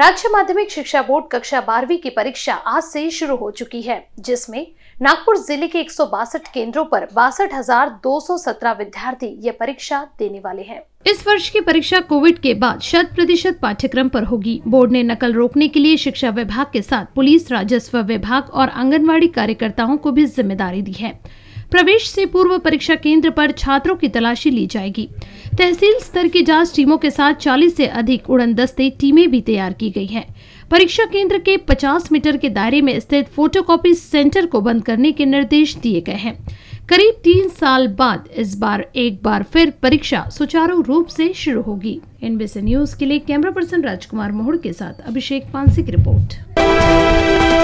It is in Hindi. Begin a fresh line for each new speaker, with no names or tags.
राज्य माध्यमिक शिक्षा बोर्ड कक्षा बारहवीं की परीक्षा आज से शुरू हो चुकी है जिसमें नागपुर जिले के एक केंद्रों पर बासठ विद्यार्थी ये परीक्षा देने वाले हैं इस वर्ष की परीक्षा कोविड के बाद शत प्रतिशत पाठ्यक्रम पर होगी बोर्ड ने नकल रोकने के लिए शिक्षा विभाग के साथ पुलिस राजस्व विभाग और आंगनबाड़ी कार्यकर्ताओं को भी जिम्मेदारी दी है प्रवेश से पूर्व परीक्षा केंद्र पर छात्रों की तलाशी ली जाएगी तहसील स्तर की जांच टीमों के साथ 40 से अधिक उड़न दस्ते टीमें भी तैयार की गई हैं। परीक्षा केंद्र के 50 मीटर के दायरे में स्थित फोटोकॉपी सेंटर को बंद करने के निर्देश दिए गए हैं करीब तीन साल बाद इस बार एक बार फिर परीक्षा सुचारू रूप से शुरू होगी एनबीसी न्यूज के लिए कैमरा पर्सन राजकुमार मोहड़ के साथ अभिषेक पानसी की रिपोर्ट